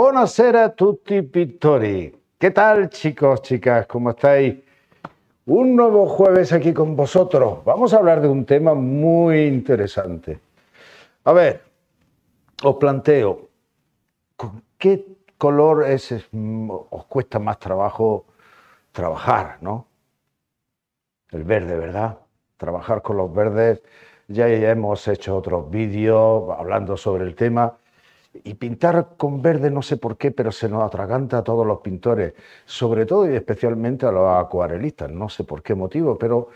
Buonasera a tutti pittori. ¿Qué tal chicos, chicas? ¿Cómo estáis? Un nuevo jueves aquí con vosotros. Vamos a hablar de un tema muy interesante. A ver, os planteo, ¿con qué color os cuesta más trabajo trabajar, no? El verde, ¿verdad? Trabajar con los verdes. Ya hemos hecho otros vídeos hablando sobre el tema y pintar con verde, no sé por qué, pero se nos atraganta a todos los pintores, sobre todo y especialmente a los acuarelistas, no sé por qué motivo, pero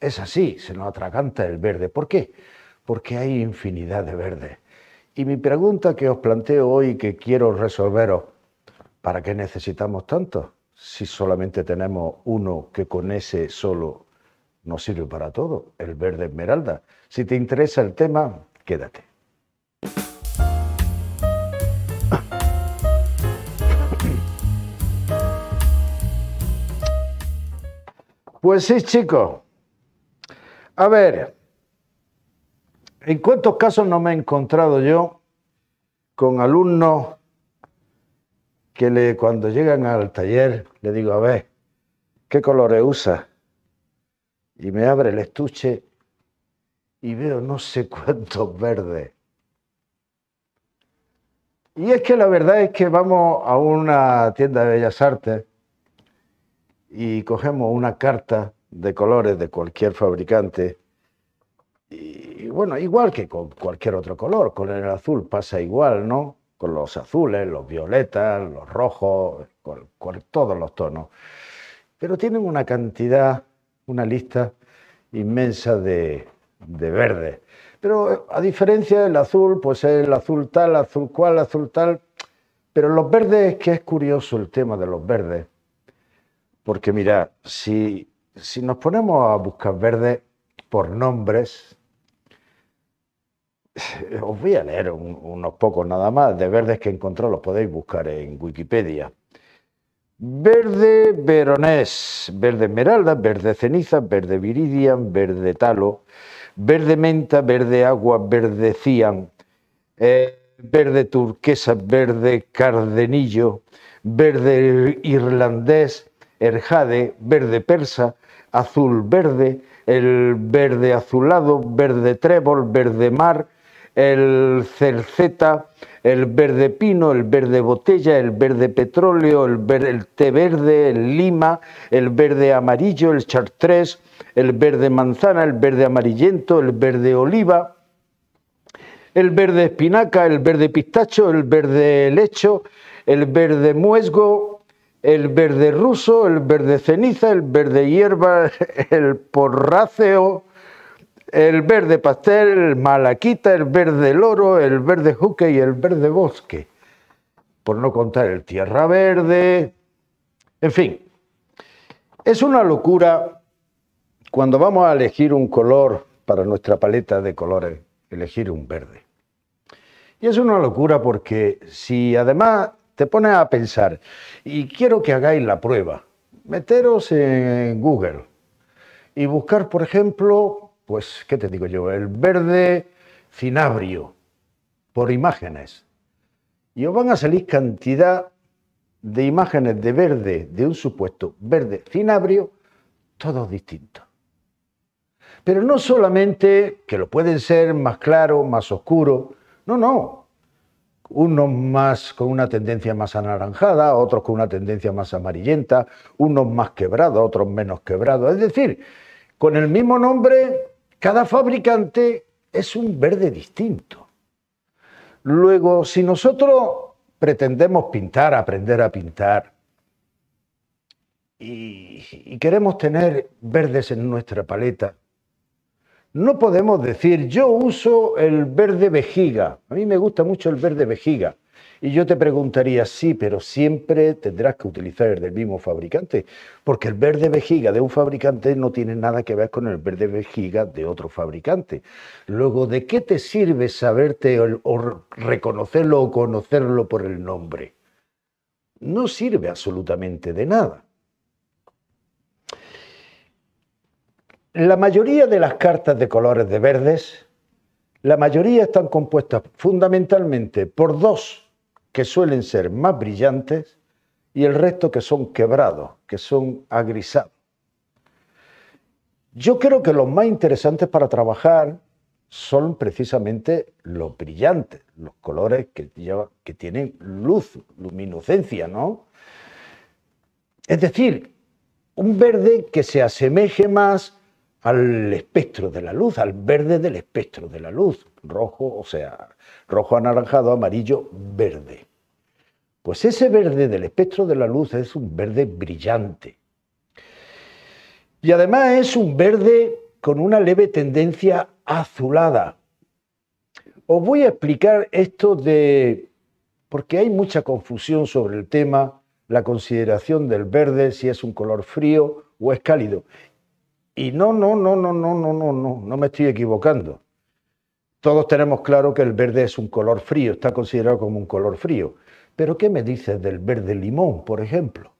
es así, se nos atraganta el verde. ¿Por qué? Porque hay infinidad de verdes. Y mi pregunta que os planteo hoy, que quiero resolveros, ¿para qué necesitamos tanto Si solamente tenemos uno que con ese solo nos sirve para todo, el verde esmeralda. Si te interesa el tema, quédate. Pues sí, chicos, A ver, ¿en cuántos casos no me he encontrado yo con alumnos que cuando llegan al taller le digo, a ver, ¿qué colores usa? Y me abre el estuche y veo no sé cuántos verdes. Y es que la verdad es que vamos a una tienda de bellas artes y cogemos una carta de colores de cualquier fabricante. Y bueno, igual que con cualquier otro color, con el azul pasa igual, ¿no? Con los azules, los violetas, los rojos, con, todos los tonos. Pero tienen una cantidad, una lista inmensa de, de verdes. Pero eh, a diferencia del azul, pues el azul tal, azul cual, azul tal. Pero los verdes, que es curioso el tema de los verdes, porque mira, si, si nos ponemos a buscar verde por nombres, os voy a leer unos pocos nada más de verdes que encontró, los podéis buscar en Wikipedia. Verde veronés, verde esmeralda, verde ceniza, verde viridian, verde talo, verde menta, verde agua, verde cian, eh, verde turquesa, verde cardenillo, verde irlandés, el jade, verde persa, azul verde, el verde azulado, verde trébol, verde mar, el cerceta, el verde pino, el verde botella, el verde petróleo, el, té verde, el lima, el verde amarillo, el chartres, el verde manzana, el verde amarillento, el verde oliva, el verde espinaca, el verde pistacho, el verde lecho, el verde muesgo, el verde ruso, el verde ceniza, el verde hierba, el porráceo, el verde pastel, el malaquita, el verde loro, el verde juque y el verde bosque. Por no contar el tierra verde. En fin, es una locura cuando vamos a elegir un color para nuestra paleta de colores, elegir un verde. Y es una locura porque si además te pone a pensar. Y quiero que hagáis la prueba. Meteros en Google y buscar, por ejemplo, pues, ¿qué te digo yo? El verde cinabrio por imágenes. Y os van a salir cantidad de imágenes de verde, de un supuesto verde cinabrio, todos distintos. Pero no solamente que lo pueden ser más claro, más oscuro, no, no, unos más con una tendencia más anaranjada, otros con una tendencia más amarillenta, unos más quebrados, otros menos quebrados. Es decir, con el mismo nombre, cada fabricante es un verde distinto. Luego, si nosotros pretendemos pintar, aprender a pintar, y queremos tener verdes en nuestra paleta, no podemos decir, yo uso el verde vejiga, a mí me gusta mucho el verde vejiga. Y yo te preguntaría, sí, pero siempre tendrás que utilizar el del mismo fabricante, porque el verde vejiga de un fabricante no tiene nada que ver con el verde vejiga de otro fabricante. Luego, ¿de qué te sirve saberte o, o reconocerlo o conocerlo por el nombre? No sirve absolutamente de nada. La mayoría de las cartas de colores de verdes, la mayoría están compuestas fundamentalmente por dos que suelen ser más brillantes y el resto que son quebrados, que son agrisados. Yo creo que los más interesantes para trabajar son precisamente los brillantes, los colores que, que tienen luz, luminocencia, ¿no? Es decir, un verde que se asemeje más al espectro de la luz, al verde del espectro de la luz, rojo, o sea, rojo anaranjado, amarillo, verde. Pues ese verde del espectro de la luz es un verde brillante. Y además es un verde con una leve tendencia azulada. Os voy a explicar esto de... porque hay mucha confusión sobre el tema, la consideración del verde, si es un color frío o es cálido. Y no, no, no, no, no, no, no, no, no me estoy equivocando. Todos tenemos claro que el verde es un color frío, está considerado como un color frío. Pero ¿qué me dices del verde limón, por ejemplo?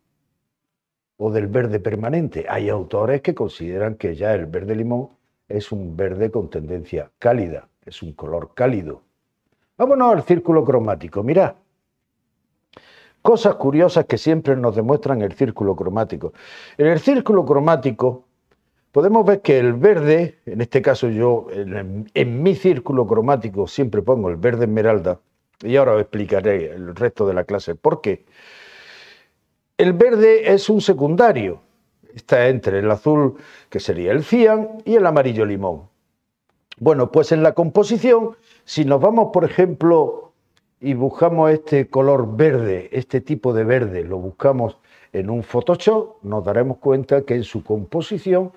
O del verde permanente. Hay autores que consideran que ya el verde limón es un verde con tendencia cálida, es un color cálido. Vámonos al círculo cromático. mira cosas curiosas que siempre nos demuestran el círculo cromático. En el círculo cromático podemos ver que el verde, en este caso yo en, mi círculo cromático siempre pongo el verde esmeralda, y ahora os explicaré el resto de la clase por qué. El verde es un secundario, está entre el azul, que sería el cian, y el amarillo limón. Bueno, pues en la composición, si nos vamos, por ejemplo, y buscamos este color verde, este tipo de verde, lo buscamos en un Photoshop, nos daremos cuenta que en su composición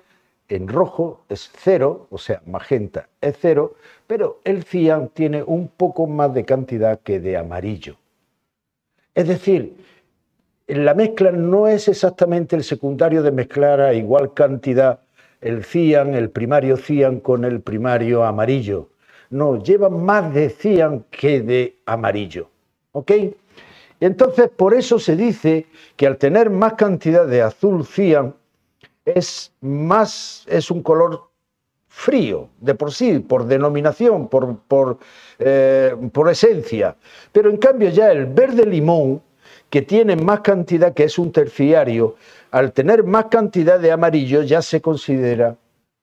en rojo es cero, o sea, magenta es cero, pero el cian tiene un poco más de cantidad que de amarillo. Es decir, la mezcla no es exactamente el secundario de mezclar a igual cantidad el cian, el primario cian con el primario amarillo. No, lleva más de cian que de amarillo. ¿Ok? Entonces, por eso se dice que al tener más cantidad de azul cian, es más, es un color frío de por sí, por denominación, eh, por, esencia. Pero en cambio ya el verde limón, que tiene más cantidad, que es un terciario, al tener más cantidad de amarillo ya se considera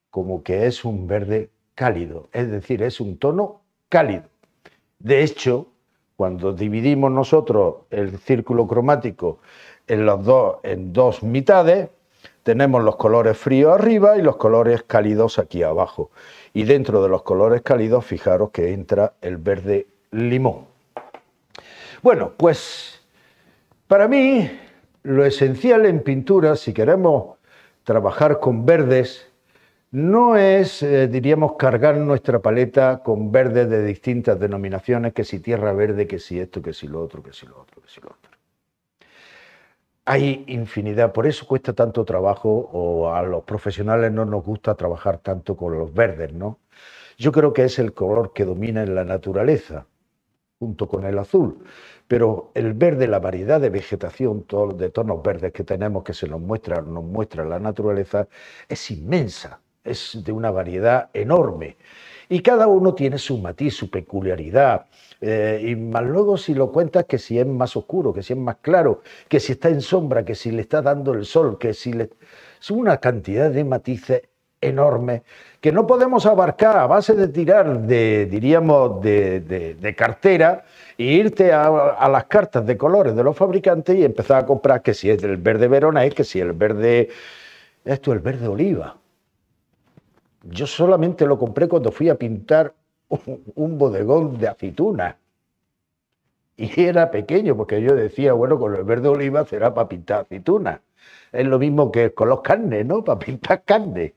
como que es un verde cálido, es decir, es un tono cálido. De hecho, cuando dividimos nosotros el círculo cromático en, los dos, en dos mitades, tenemos los colores fríos arriba y los colores cálidos aquí abajo. Y dentro de los colores cálidos, fijaros que entra el verde limón. Bueno, pues para mí lo esencial en pintura, si queremos trabajar con verdes, no es, eh, diríamos, cargar nuestra paleta con verdes de distintas denominaciones, que si tierra verde, que si esto, que si lo otro, que si lo otro, que si lo otro hay infinidad, por eso cuesta tanto trabajo o a los profesionales no nos gusta trabajar tanto con los verdes, ¿no? Yo creo que es el color que domina en la naturaleza, junto con el azul, pero el verde, la variedad de vegetación, todos de tonos verdes que tenemos que se nos muestra, nos muestra la naturaleza, es inmensa, es de una variedad enorme. Y cada uno tiene su matiz, su peculiaridad. Eh, y más luego si lo cuentas que si es más oscuro, que si es más claro, que si está en sombra, que si le está dando el sol, que si le... Es una cantidad de matices enorme que no podemos abarcar a base de tirar de, diríamos, de, cartera e irte a, las cartas de colores de los fabricantes y empezar a comprar que si es el verde verona, es que si el verde... Esto es el verde oliva. Yo solamente lo compré cuando fui a pintar un, bodegón de aceituna Y era pequeño, porque yo decía, bueno, con el verde oliva será para pintar aceituna Es lo mismo que con los carnes, ¿no? Para pintar carne.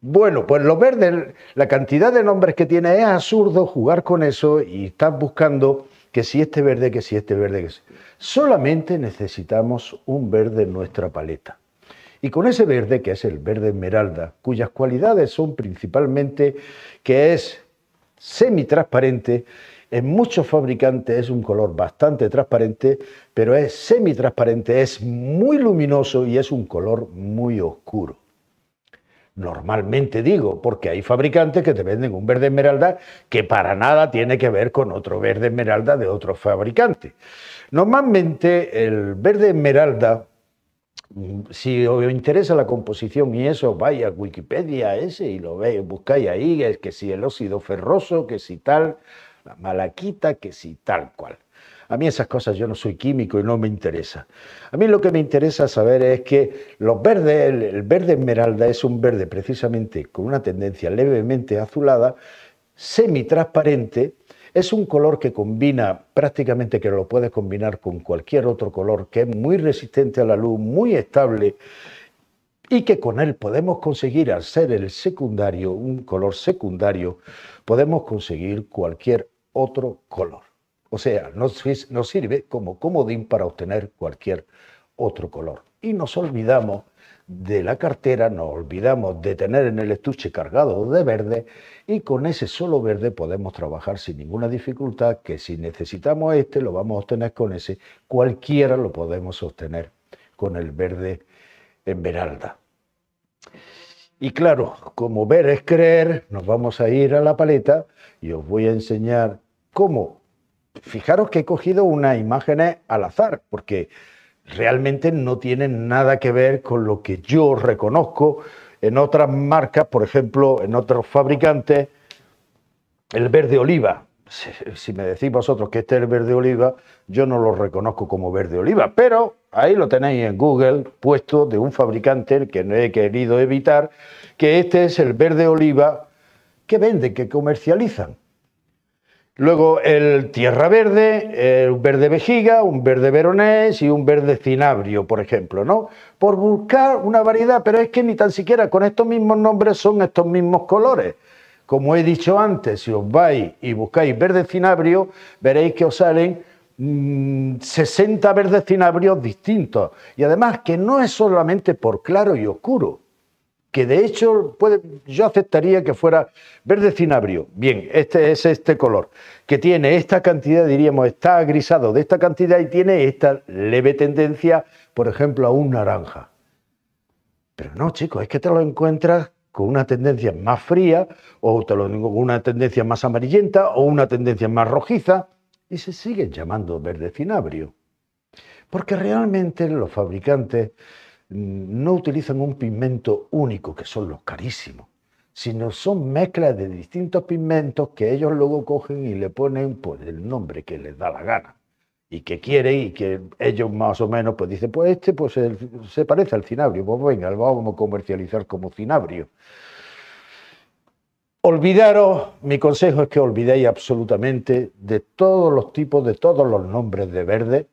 Bueno, pues los verdes, la cantidad de nombres que tiene es absurdo jugar con eso y estás buscando que si este verde, que si este verde, que si... Solamente necesitamos un verde en nuestra paleta. Y con ese verde, que es el verde esmeralda, cuyas cualidades son principalmente que es semitransparente, en muchos fabricantes es un color bastante transparente, pero es semitransparente, es muy luminoso y es un color muy oscuro. Normalmente digo, porque hay fabricantes que te venden un verde esmeralda que para nada tiene que ver con otro verde esmeralda de otro fabricante. Normalmente el verde esmeralda si os interesa la composición y eso, vaya a Wikipedia ese y lo veis, buscáis ahí, es que si el óxido ferroso, que si tal, la malaquita, que si tal cual. A mí esas cosas yo no soy químico y no me interesa. A mí lo que me interesa saber es que los verdes, el, verde esmeralda es un verde precisamente con una tendencia levemente azulada, semi-transparente, es un color que combina prácticamente que lo puedes combinar con cualquier otro color, que es muy resistente a la luz, muy estable y que con él podemos conseguir, al ser el secundario, un color secundario, podemos conseguir cualquier otro color. O sea, nos, nos sirve como comodín para obtener cualquier otro color. Y nos olvidamos de la cartera, nos olvidamos de tener en el estuche cargado de verde y con ese solo verde podemos trabajar sin ninguna dificultad, que si necesitamos este lo vamos a obtener con ese, cualquiera lo podemos obtener con el verde Veralda. Y claro, como ver es creer, nos vamos a ir a la paleta y os voy a enseñar cómo. Fijaros que he cogido unas imágenes al azar, porque realmente no tienen nada que ver con lo que yo reconozco en otras marcas, por ejemplo, en otros fabricantes, el verde oliva. Si, si me decís vosotros que este es el verde oliva, yo no lo reconozco como verde oliva, pero ahí lo tenéis en Google, puesto de un fabricante que no he querido evitar, que este es el verde oliva que venden, que comercializan. Luego el tierra verde, el verde vejiga, un verde veronés y un verde cinabrio, por ejemplo, ¿no? Por buscar una variedad, pero es que ni tan siquiera con estos mismos nombres son estos mismos colores. Como he dicho antes, si os vais y buscáis verde cinabrio, veréis que os salen 60 mm, verdes cinabrios distintos. Y además que no es solamente por claro y oscuro, que de hecho puede, yo aceptaría que fuera verde cinabrio. Bien, este es este color, que tiene esta cantidad, diríamos, está grisado de esta cantidad y tiene esta leve tendencia, por ejemplo, a un naranja. Pero no, chicos, es que te lo encuentras con una tendencia más fría o te lo, una tendencia más amarillenta o una tendencia más rojiza y se siguen llamando verde cinabrio. Porque realmente los fabricantes no utilizan un pigmento único, que son los carísimos, sino son mezclas de distintos pigmentos que ellos luego cogen y le ponen pues, el nombre que les da la gana y que quieren y que ellos más o menos pues dicen, pues este pues se parece al cinabrio, pues venga, lo vamos a comercializar como cinabrio. Olvidaros, mi consejo es que olvidéis absolutamente de todos los tipos, de todos los nombres de verde,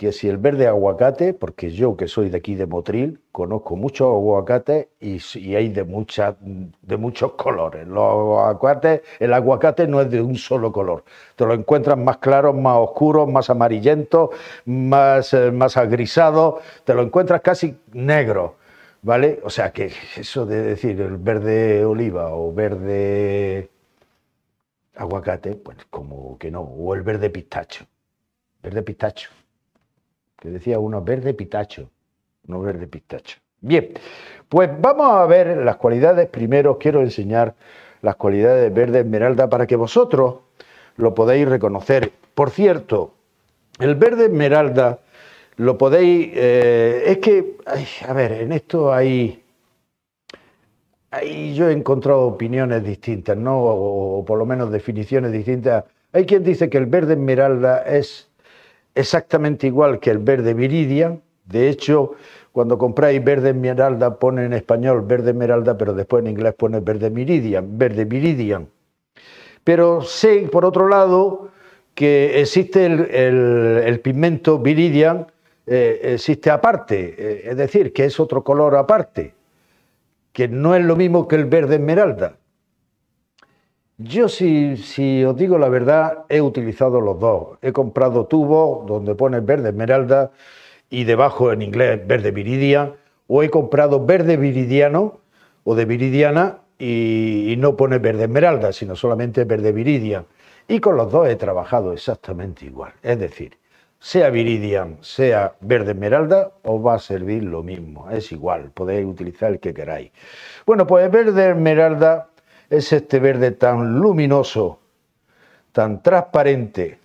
que si el verde aguacate, porque yo que soy de aquí de Motril, conozco muchos aguacates y, hay de, de muchos colores. Los aguacates, el aguacate no es de un solo color. Te lo encuentras más claros, más oscuro, más amarillento, más, eh, más te lo encuentras casi negro. ¿Vale? O sea que eso de decir el verde oliva o verde aguacate, pues como que no, o el verde pistacho. Verde pistacho que decía uno verde pitacho, no verde pitacho. Bien, pues vamos a ver las cualidades. Primero quiero enseñar las cualidades de verde esmeralda para que vosotros lo podáis reconocer. Por cierto, el verde esmeralda lo podéis... Eh, es que, a ver, en esto hay... yo he encontrado opiniones distintas, ¿no? o, por lo menos definiciones distintas. Hay quien dice que el verde esmeralda es exactamente igual que el verde viridian, De hecho, cuando compráis verde esmeralda pone en español verde esmeralda, pero después en inglés pone verde viridian, verde viridian. Pero sé, por otro lado, que existe el, pigmento viridian, eh, existe aparte, eh, es decir, que es otro color aparte, que no es lo mismo que el verde esmeralda. Yo, si, si os digo la verdad, he utilizado los dos. He comprado tubos donde pone verde esmeralda y debajo en inglés verde viridia, o he comprado verde viridiano o de viridiana y, no pone verde esmeralda, sino solamente verde viridia. Y con los dos he trabajado exactamente igual. Es decir, sea Viridian, sea Verde Esmeralda, os va a servir lo mismo, es igual, podéis utilizar el que queráis. Bueno, pues Verde Esmeralda es este verde tan luminoso, tan transparente.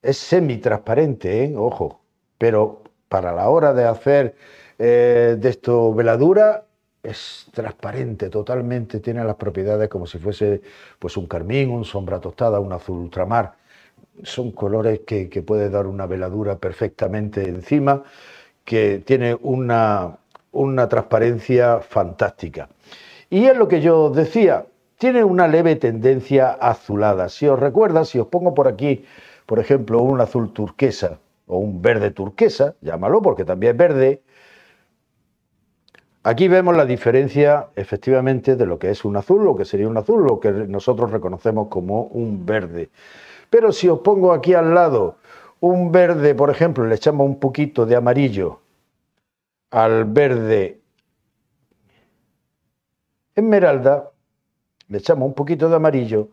Es semi-transparente, ¿eh? ojo, pero para la hora de hacer eh, de esto veladura es transparente totalmente, tiene las propiedades como si fuese pues un carmín, un sombra tostada, un azul ultramar. Son colores que, puede dar una veladura perfectamente encima, que tiene una, una transparencia fantástica. Y es lo que yo decía, tiene una leve tendencia azulada. Si os recuerda, si os pongo por aquí, por ejemplo, un azul turquesa o un verde turquesa, llámalo porque también es verde, Aquí vemos la diferencia efectivamente de lo que es un azul, lo que sería un azul, lo que nosotros reconocemos como un verde. Pero si os pongo aquí al lado un verde, por ejemplo, le echamos un poquito de amarillo al verde esmeralda, le echamos un poquito de amarillo,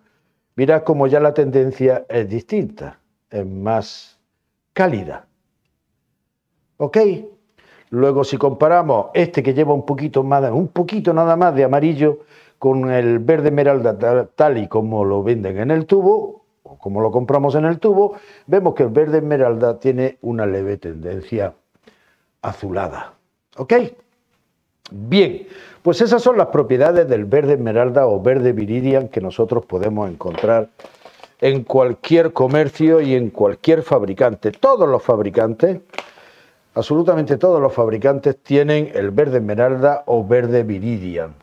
mirad como ya la tendencia es distinta, es más cálida. ¿Ok? Luego si comparamos este que lleva un poquito, más, un poquito nada más de amarillo con el verde esmeralda tal y como lo venden en el tubo, o como lo compramos en el tubo, vemos que el verde esmeralda tiene una leve tendencia azulada. ¿Ok? Bien, pues esas son las propiedades del verde esmeralda o verde viridian que nosotros podemos encontrar en cualquier comercio y en cualquier fabricante. Todos los fabricantes, absolutamente todos los fabricantes tienen el verde esmeralda o verde viridian.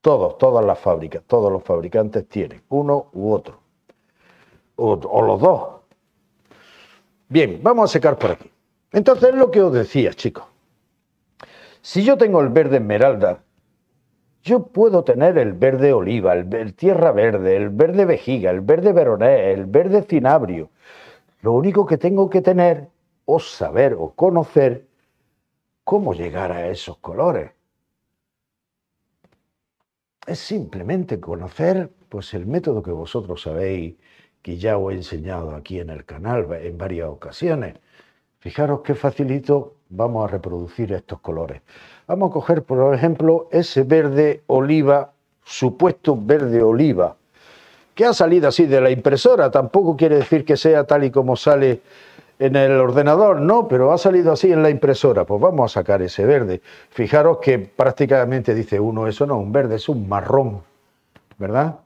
Todos, todas las fábricas, todos los fabricantes tienen uno u otro. O, los dos. Bien, vamos a secar por aquí. Entonces, lo que os decía, chicos. Si yo tengo el verde esmeralda, yo puedo tener el verde oliva, el, tierra verde, el verde vejiga, el verde veronés, el verde cinabrio. Lo único que tengo que tener o saber o conocer cómo llegar a esos colores. Es simplemente conocer pues el método que vosotros sabéis que ya os he enseñado aquí en el canal en varias ocasiones. Fijaros qué facilito vamos a reproducir estos colores. Vamos a coger, por ejemplo, ese verde oliva, supuesto verde oliva, que ha salido así de la impresora. Tampoco quiere decir que sea tal y como sale en el ordenador, no, pero ha salido así en la impresora. Pues vamos a sacar ese verde. Fijaros que prácticamente dice uno, eso no es un verde, es un marrón, ¿verdad?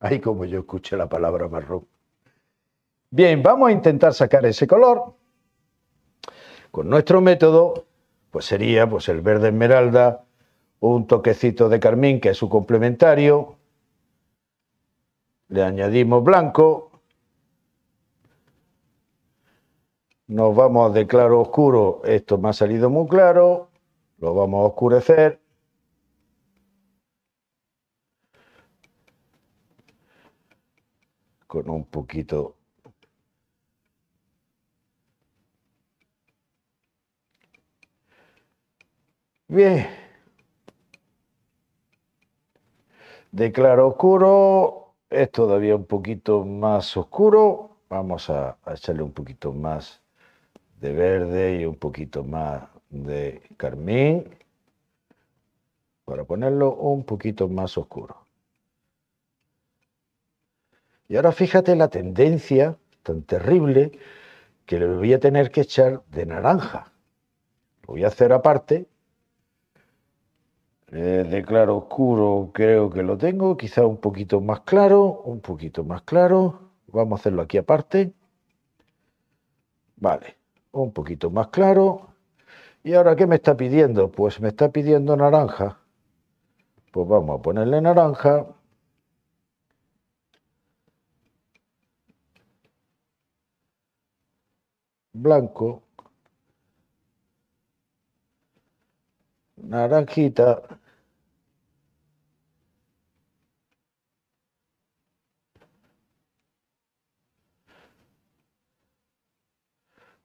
Ahí como yo escuché la palabra marrón. Bien, vamos a intentar sacar ese color. Con nuestro método, pues sería pues, el verde esmeralda, un toquecito de carmín, que es su complementario, le añadimos blanco, nos vamos de claro oscuro, esto me ha salido muy claro, lo vamos a oscurecer, con un poquito Bien. De claro oscuro es todavía un poquito más oscuro. Vamos a, a echarle un poquito más de verde y un poquito más de carmín para ponerlo un poquito más oscuro. Y ahora fíjate la tendencia tan terrible que le voy a tener que echar de naranja. Lo voy a hacer aparte eh, de claro oscuro creo que lo tengo, quizá un poquito más claro, un poquito más claro. Vamos a hacerlo aquí aparte. Vale, un poquito más claro. ¿Y ahora qué me está pidiendo? Pues me está pidiendo naranja. Pues vamos a ponerle naranja. Blanco. Naranjita.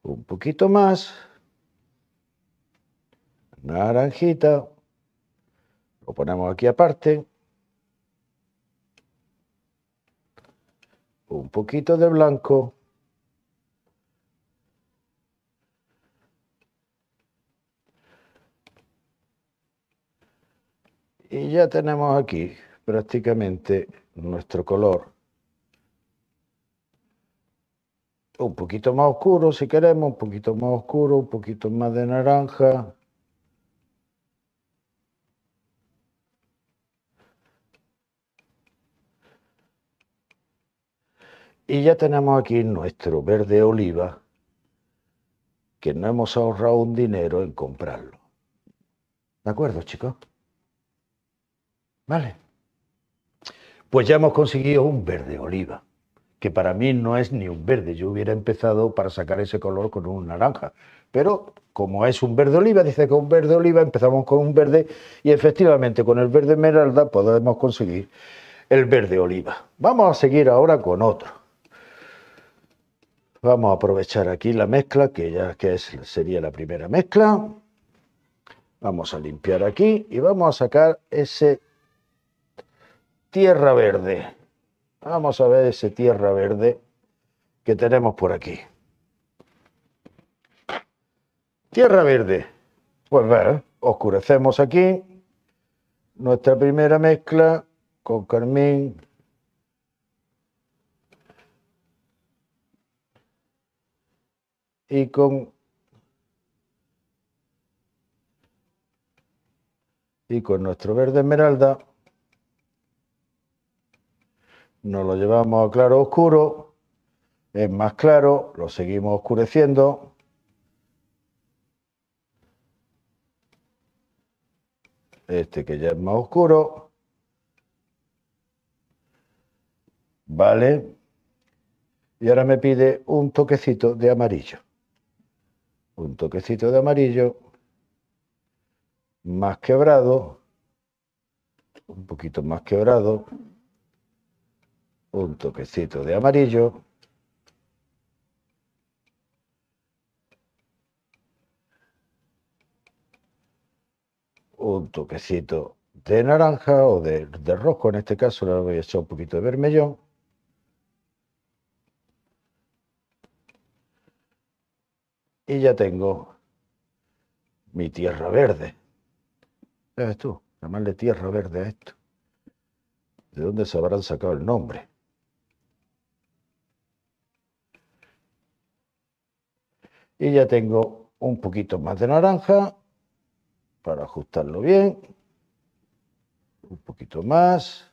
un poquito más, naranjita, lo ponemos aquí aparte, un poquito de blanco, y ya tenemos aquí prácticamente nuestro color un poquito más oscuro si queremos, un poquito más oscuro, un poquito más de naranja. Y ya tenemos aquí nuestro verde oliva, que no hemos ahorrado un dinero en comprarlo. ¿De acuerdo, chicos? ¿Vale? Pues ya hemos conseguido un verde oliva que para mí no es ni un verde. Yo hubiera empezado para sacar ese color con un naranja. Pero como es un verde oliva, dice que un verde oliva, empezamos con un verde y efectivamente con el verde esmeralda podemos conseguir el verde oliva. Vamos a seguir ahora con otro. Vamos a aprovechar aquí la mezcla, que ya que es, sería la primera mezcla. Vamos a limpiar aquí y vamos a sacar ese tierra verde. Vamos a ver ese tierra verde que tenemos por aquí. Tierra verde. Pues ver, oscurecemos aquí. Nuestra primera mezcla con carmín. Y con y con nuestro verde esmeralda nos lo llevamos a claro oscuro, es más claro, lo seguimos oscureciendo. Este que ya es más oscuro. Vale. Y ahora me pide un toquecito de amarillo. Un toquecito de amarillo. Más quebrado. Un poquito más quebrado un toquecito de amarillo. Un toquecito de naranja o de, rojo, en este caso le voy a echar un poquito de vermellón. Y ya tengo mi tierra verde. ¿Ves tú? Llamarle tierra verde a esto. ¿De dónde se habrán sacado el nombre? Y ya tengo un poquito más de naranja para ajustarlo bien. Un poquito más.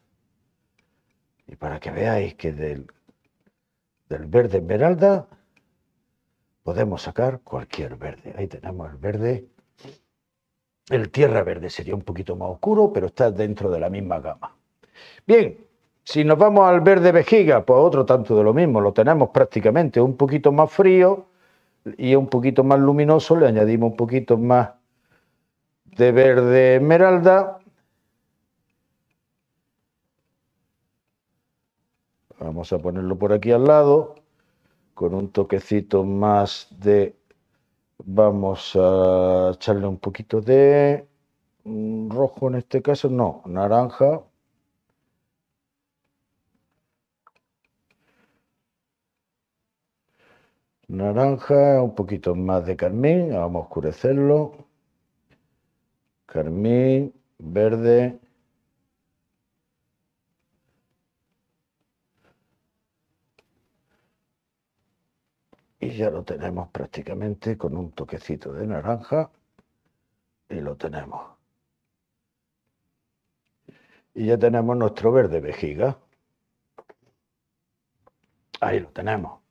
Y para que veáis que del, verde esmeralda podemos sacar cualquier verde. Ahí tenemos el verde. El tierra verde sería un poquito más oscuro, pero está dentro de la misma gama. Bien, si nos vamos al verde vejiga, pues otro tanto de lo mismo. Lo tenemos prácticamente un poquito más frío, y un poquito más luminoso, le añadimos un poquito más de verde esmeralda. Vamos a ponerlo por aquí al lado, con un toquecito más de... Vamos a echarle un poquito de mm, rojo en este caso, no, naranja, naranja, un poquito más de carmín, vamos a oscurecerlo. Carmín, verde. Y ya lo tenemos prácticamente con un toquecito de naranja y lo tenemos. Y ya tenemos nuestro verde vejiga. Ahí lo tenemos.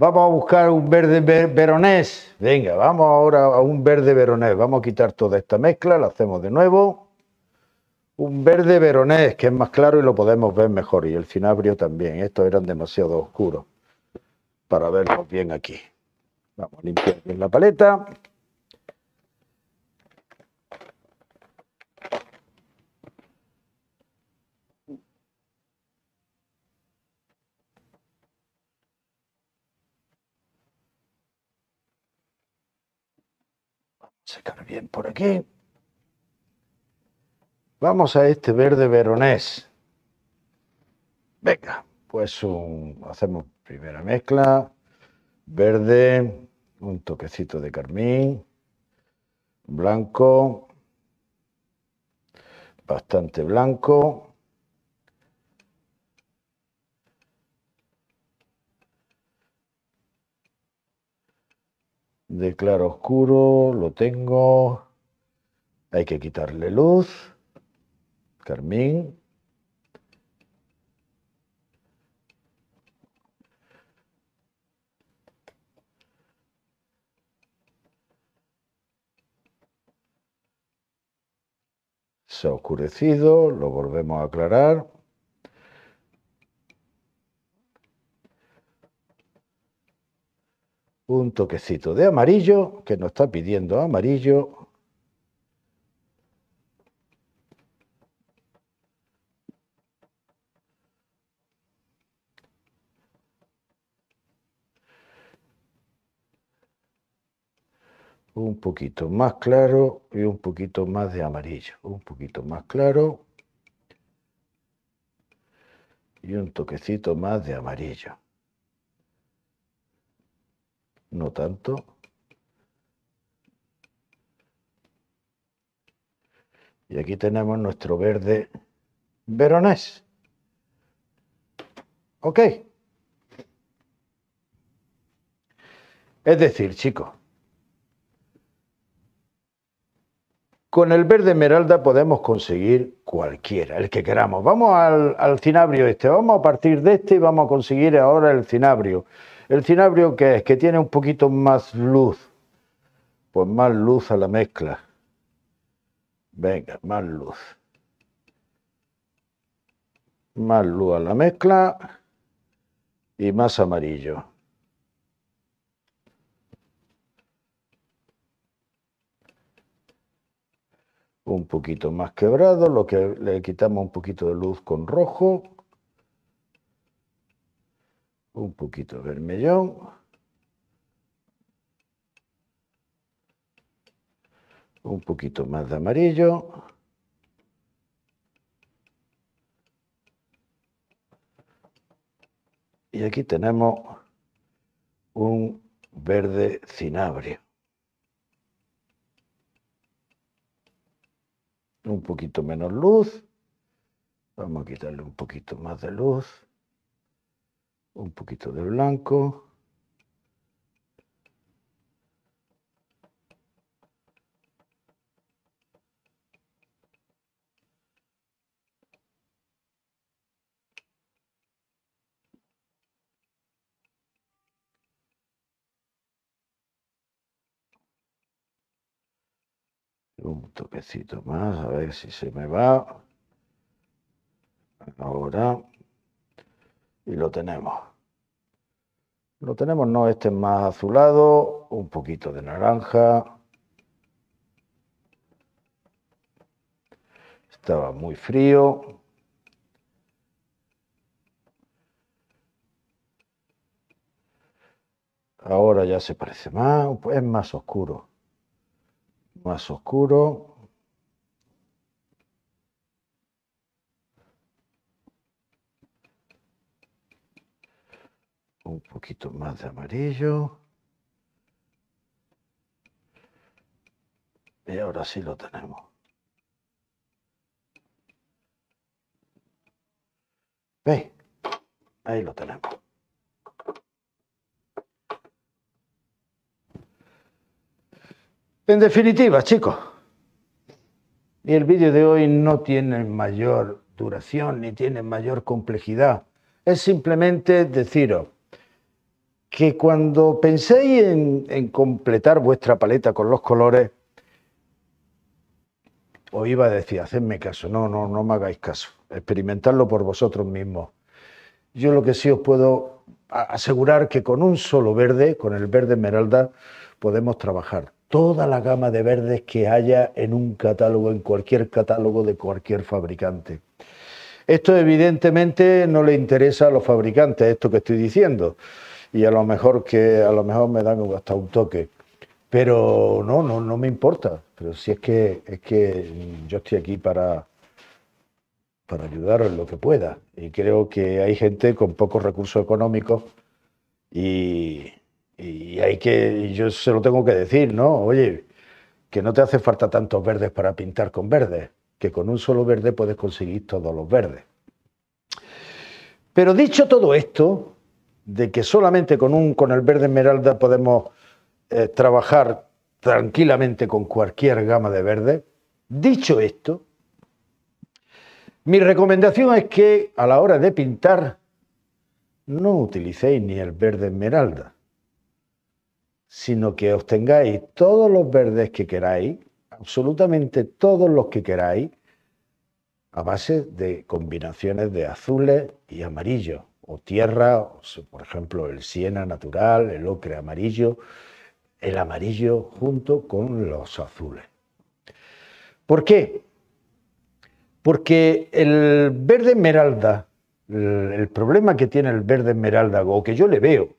Vamos a buscar un verde veronés. Venga, vamos ahora a un verde veronés. Vamos a quitar toda esta mezcla, la hacemos de nuevo. Un verde veronés, que es más claro y lo podemos ver mejor. Y el cinabrio también. Estos eran demasiado oscuros para verlos bien aquí. Vamos a limpiar bien la paleta. sacar bien por aquí. Vamos a este verde veronés. Venga, pues hacemos primera mezcla. Verde, un toquecito de carmín, blanco, bastante blanco. de claro oscuro, lo tengo. Hay que quitarle luz. Carmín. Se ha oscurecido, lo volvemos a aclarar. un toquecito de amarillo que nos está pidiendo amarillo. Un poquito más claro y un poquito más de amarillo. Un poquito más claro y un toquecito más de amarillo no tanto. Y aquí tenemos nuestro verde veronés. ¿Ok? Es decir, chicos, con el verde esmeralda podemos conseguir cualquiera, el que queramos. Vamos al, al cinabrio este, vamos a partir de este y vamos a conseguir ahora el cinabrio. ¿El cinabrio qué es? Que tiene un poquito más luz. Pues más luz a la mezcla. Venga, más luz. Más luz a la mezcla y más amarillo. Un poquito más quebrado, lo que le quitamos un poquito de luz con rojo un poquito vermellón, un poquito más de amarillo, y aquí tenemos un verde cinabrio. Un poquito menos luz. Vamos a quitarle un poquito más de luz un poquito de blanco. un toquecito más, a ver si se me va. Ahora. Y lo tenemos. Lo tenemos, no, este es más azulado, un poquito de naranja. Estaba muy frío. Ahora ya se parece más, es más oscuro. Más oscuro. un poquito más de amarillo. Y ahora sí lo tenemos. ¿Veis? Ahí lo tenemos. En definitiva, chicos, y el vídeo de hoy no tiene mayor duración ni tiene mayor complejidad. Es simplemente deciros, que cuando penséis en, completar vuestra paleta con los colores, os iba a decir, hacedme caso, no, no, no me hagáis caso, experimentadlo por vosotros mismos. Yo lo que sí os puedo asegurar que con un solo verde, con el verde esmeralda, podemos trabajar toda la gama de verdes que haya en un catálogo, en cualquier catálogo de cualquier fabricante. Esto evidentemente no le interesa a los fabricantes, esto que estoy diciendo y a lo mejor que a lo mejor me dan hasta un toque. Pero no, no, no me importa. Pero si es que es que yo estoy aquí para, para ayudar en lo que pueda. Y creo que hay gente con pocos recursos económicos y, y hay que, y yo se lo tengo que decir, ¿no? Oye, que no te hace falta tantos verdes para pintar con verdes, que con un solo verde puedes conseguir todos los verdes. Pero dicho todo esto, de que solamente con, un, con el verde esmeralda podemos eh, trabajar tranquilamente con cualquier gama de verde. Dicho esto, mi recomendación es que a la hora de pintar no utilicéis ni el verde esmeralda, sino que obtengáis todos los verdes que queráis, absolutamente todos los que queráis, a base de combinaciones de azules y amarillos o tierra, por ejemplo el siena natural, el ocre amarillo, el amarillo junto con los azules. ¿Por qué? Porque el verde esmeralda, el, problema que tiene el verde esmeralda, o que yo le veo,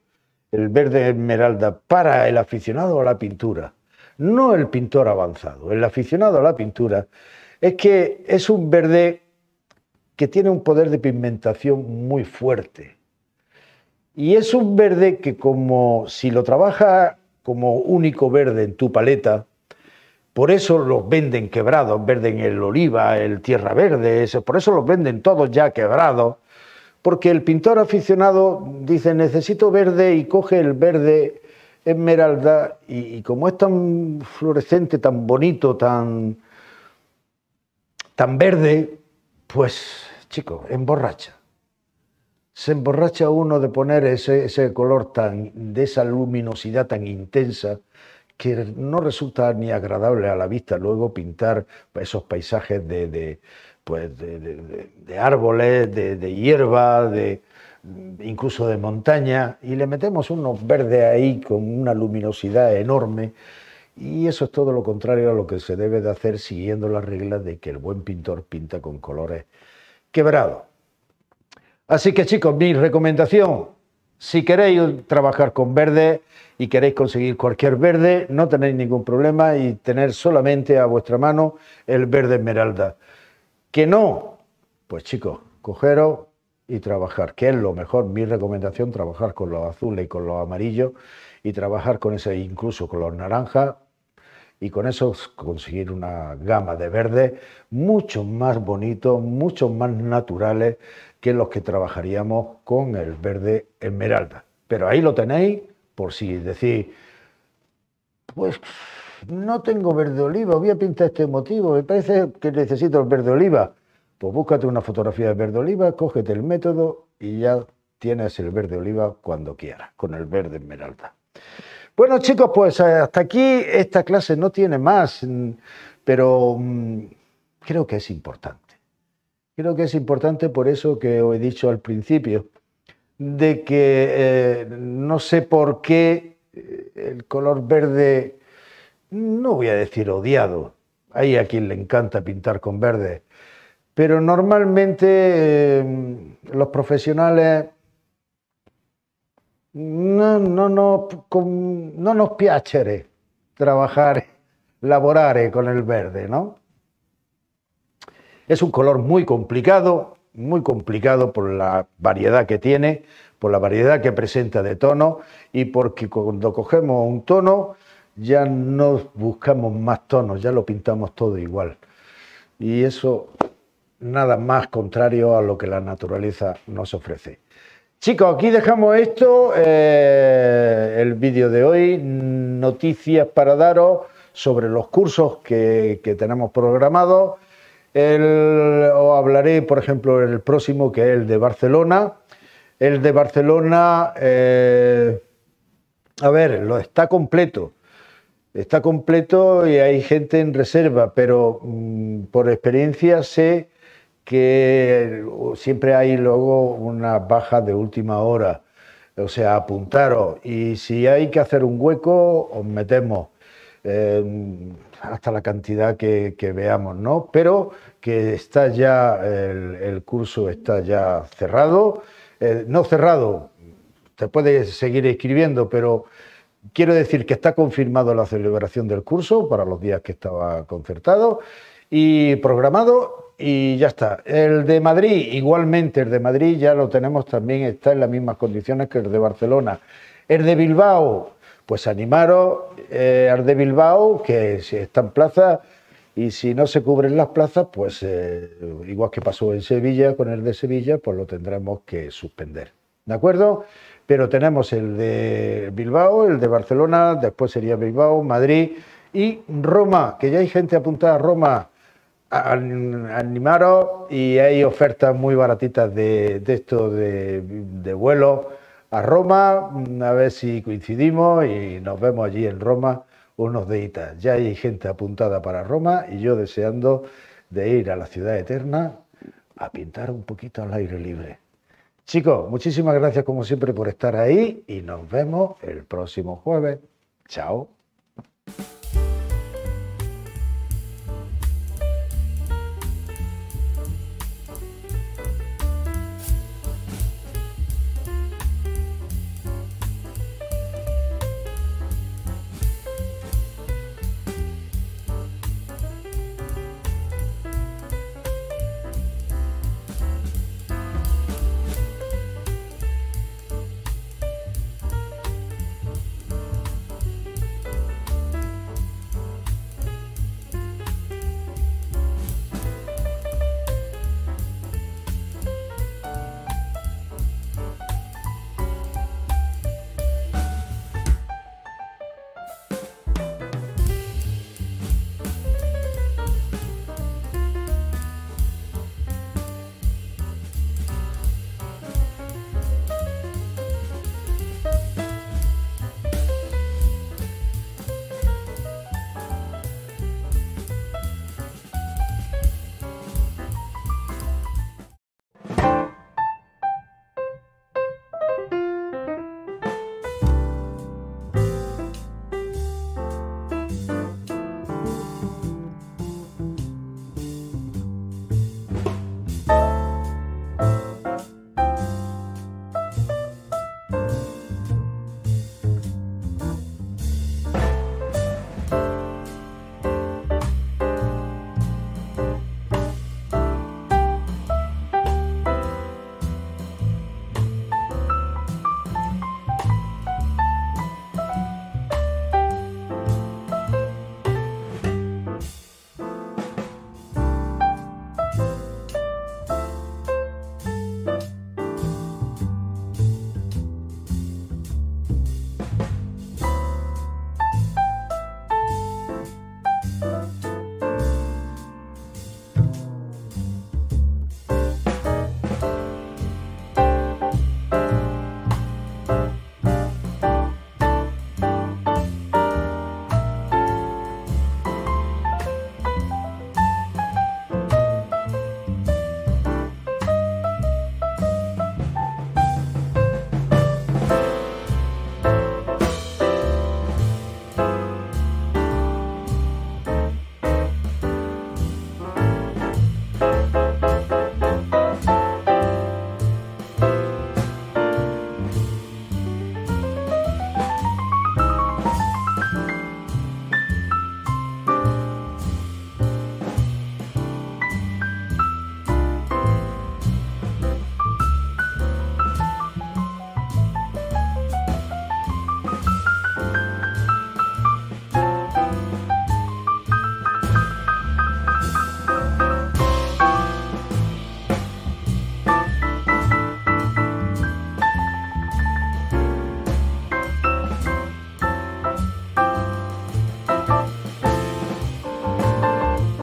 el verde esmeralda para el aficionado a la pintura, no el pintor avanzado, el aficionado a la pintura, es que es un verde que tiene un poder de pigmentación muy fuerte. Y es un verde que como si lo trabaja como único verde en tu paleta, por eso los venden quebrados, verden el oliva, el tierra verde, eso, por eso los venden todos ya quebrados, porque el pintor aficionado dice necesito verde y coge el verde esmeralda y, y como es tan fluorescente, tan bonito, tan, tan verde, pues chicos, emborracha. Se emborracha uno de poner ese, color tan, de esa luminosidad tan intensa que no resulta ni agradable a la vista luego pintar esos paisajes de, pues árboles, de, hierba, de, incluso de montaña, y le metemos unos verdes ahí con una luminosidad enorme. Y eso es todo lo contrario a lo que se debe de hacer siguiendo las reglas de que el buen pintor pinta con colores quebrado. Así que chicos, mi recomendación, si queréis trabajar con verde y queréis conseguir cualquier verde, no tenéis ningún problema y tener solamente a vuestra mano el verde esmeralda. Que no, pues chicos, cogeros y trabajar, que es lo mejor. Mi recomendación, trabajar con los azules y con los amarillos y trabajar con ese, incluso con los naranjas, y con eso conseguir una gama de verdes mucho más bonitos, mucho más naturales que los que trabajaríamos con el verde esmeralda. Pero ahí lo tenéis por si decís, pues no tengo verde oliva, voy a pintar este motivo, me parece que necesito el verde oliva. Pues búscate una fotografía de verde oliva, cógete el método y ya tienes el verde oliva cuando quieras, con el verde esmeralda. Bueno, chicos, pues eh, hasta aquí esta clase no tiene más, mm, pero mm, creo que es importante. Creo que es importante por eso que os he dicho al principio, de que eh, no sé por qué eh, el color verde, no voy a decir odiado, hay a quien le encanta pintar con verde, pero normalmente los profesionales no nos piacere trabajar, laborar eh, con el verde, ¿no? Es un color muy complicado, muy complicado por la variedad que tiene, por la variedad que presenta de tono y porque cuando cogemos un tono ya no buscamos más tonos, ya lo pintamos todo igual. Y eso nada más contrario a lo que la naturaleza nos ofrece. Chicos, aquí dejamos esto, eh, el vídeo de hoy, noticias para daros sobre los cursos que, tenemos programados. os hablaré, por ejemplo, el próximo, que es el de Barcelona. El de Barcelona, eh, a ver, lo está completo. Está completo y hay gente en reserva, pero mm, por experiencia sé que siempre hay luego unas bajas de última hora. O sea, apuntaros. Y si hay que hacer un hueco, os metemos. Eh, hasta la cantidad que, veamos, ¿no? Pero que está ya, el, curso está ya cerrado. Eh, no cerrado, te puedes seguir escribiendo, pero quiero decir que está confirmado la celebración del curso para los días que estaba concertado y programado y ya está. El de Madrid, igualmente, el de Madrid ya lo tenemos también, está en las mismas condiciones que el de Barcelona. El de Bilbao, pues animaros el eh, al de Bilbao, que si está en plaza y si no se cubren las plazas, pues eh, igual que pasó en Sevilla con el de Sevilla, pues lo tendremos que suspender. ¿De acuerdo? Pero tenemos el de Bilbao, el de Barcelona, después sería Bilbao, Madrid y Roma, que ya hay gente apuntada a Roma animaros y hay ofertas muy baratitas de, de esto de, vuelo a Roma, a ver si coincidimos y nos vemos allí en Roma unos días, Ya hay gente apuntada para Roma y yo deseando de ir a la ciudad eterna a pintar un poquito al aire libre. Chicos, muchísimas gracias como siempre por estar ahí y nos vemos el próximo jueves. Chao.